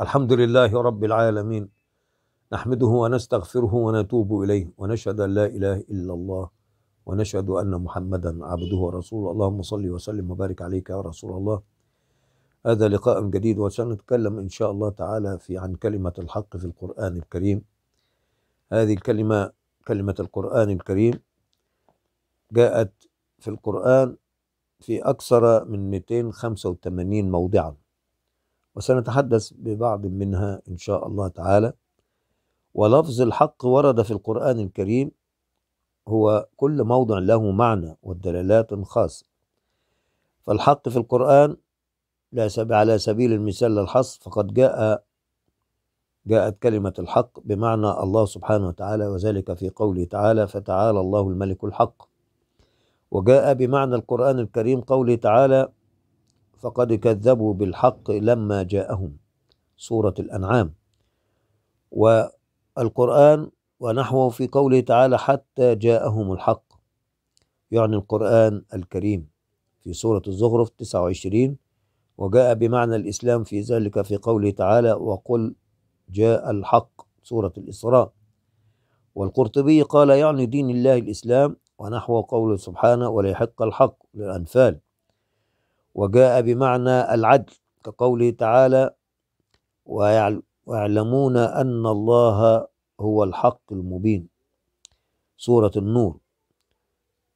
الحمد لله رب العالمين نحمده ونستغفره ونتوب إليه ونشهد أن لا إله إلا الله ونشهد أن محمدا عبده ورسوله اللهم صل وسلم وبارك عليك يا رسول الله هذا لقاء جديد وسنتكلم إن شاء الله تعالى في عن كلمة الحق في القرآن الكريم هذه الكلمة كلمة القرآن الكريم جاءت في القرآن في أكثر من 285 موضعاً وسنتحدث ببعض منها إن شاء الله تعالى ولفظ الحق ورد في القرآن الكريم هو كل موضع له معنى ودلالات خاصة فالحق في القرآن لا سب على سبيل المثال للحص فقد جاء جاءت كلمة الحق بمعنى الله سبحانه وتعالى وذلك في قوله تعالى فتعالى الله الملك الحق وجاء بمعنى القرآن الكريم قوله تعالى فقد كذبوا بالحق لما جاءهم سورة الأنعام والقرآن ونحوه في قوله تعالى حتى جاءهم الحق يعني القرآن الكريم في سورة الزخرف 29 وجاء بمعنى الإسلام في ذلك في قوله تعالى وقل جاء الحق سورة الإسراء والقرطبي قال يعني دين الله الإسلام ونحو قوله سبحانه وليحق الحق للأنفال وجاء بمعنى العدل كقوله تعالى ويعلمون أن الله هو الحق المبين سورة النور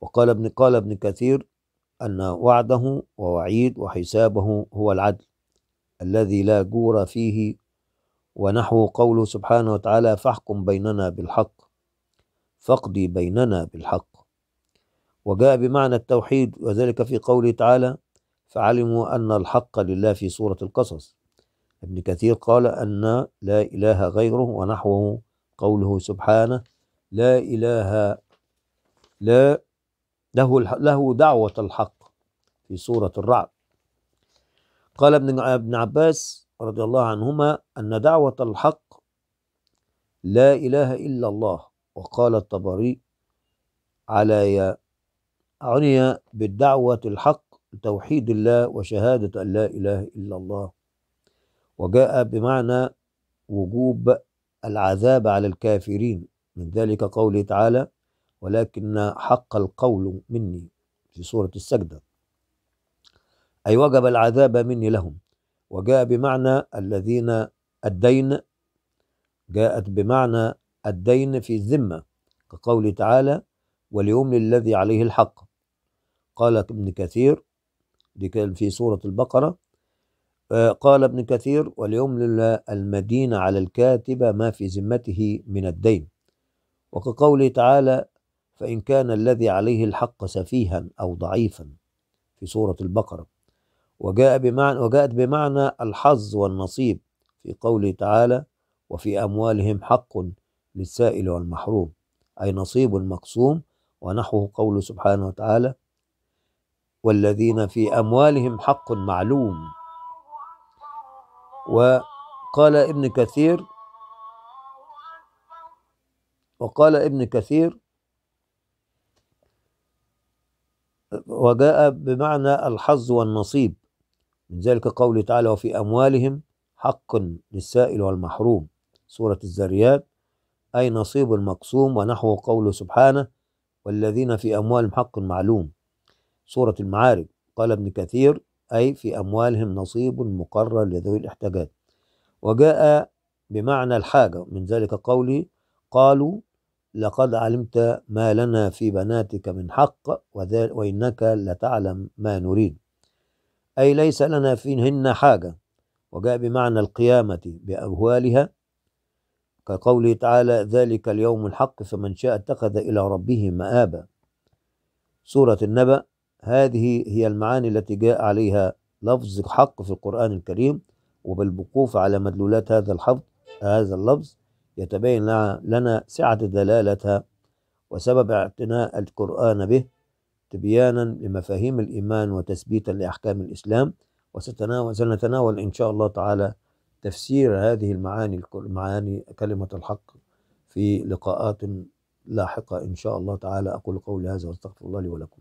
وقال ابن قال ابن كثير أن وعده ووعيد وحسابه هو العدل الذي لا جور فيه ونحو قوله سبحانه وتعالى فاحكم بيننا بالحق فاقضي بيننا بالحق وجاء بمعنى التوحيد وذلك في قوله تعالى فعلموا أن الحق لله في سورة القصص ابن كثير قال أن لا إله غيره ونحوه قوله سبحانه لا إله لا له له دعوة الحق في سورة الرعد قال ابن ابن عباس رضي الله عنهما أن دعوة الحق لا إله إلا الله وقال الطبري على عني بالدعوة الحق توحيد الله وشهادة أن لا إله إلا الله وجاء بمعنى وجوب العذاب على الكافرين من ذلك قوله تعالى ولكن حق القول مني في سورة السجدة أي وجب العذاب مني لهم وجاء بمعنى الذين الدين جاءت بمعنى الدين في الذمة كقوله تعالى وليملي الذي عليه الحق قال ابن كثير دي كان في سورة البقرة آه، قال ابن كثير وليملل المدين على الكاتب ما في ذمته من الدين وكقوله تعالى فإن كان الذي عليه الحق سفيها أو ضعيفا في سورة البقرة وجاء بمعنى وجاءت بمعنى الحظ والنصيب في قوله تعالى وفي أموالهم حق للسائل والمحروم أي نصيب مقسوم ونحوه قوله سبحانه وتعالى والذين في أموالهم حق معلوم وقال ابن كثير وقال ابن كثير وجاء بمعنى الحظ والنصيب من ذلك قوله تعالى وفي أموالهم حق للسائل والمحروم سورة الذريات أي نصيب المقسوم ونحو قوله سبحانه والذين في أموالهم حق معلوم سورة المعارج قال ابن كثير أي في أموالهم نصيب مقرر لذوي الاحتياجات وجاء بمعنى الحاجة من ذلك قولي قالوا لقد علمت ما لنا في بناتك من حق وإنك لتعلم ما نريد أي ليس لنا فيهن حاجة وجاء بمعنى القيامة بأهوالها كقوله تعالى ذلك اليوم الحق فمن شاء اتخذ إلى ربه مآبا سورة النبأ هذه هي المعاني التي جاء عليها لفظ الحق في القرآن الكريم وبالوقوف على مدلولات هذا الحفظ هذا اللفظ يتبين لنا سعة دلالتها وسبب اعتناء القرآن به تبيانا لمفاهيم الإيمان وتثبيتا لأحكام الإسلام وستناول سنتناول إن شاء الله تعالى تفسير هذه المعاني معاني كلمة الحق في لقاءات لاحقة إن شاء الله تعالى أقول قولي هذا وأستغفر الله لي ولكم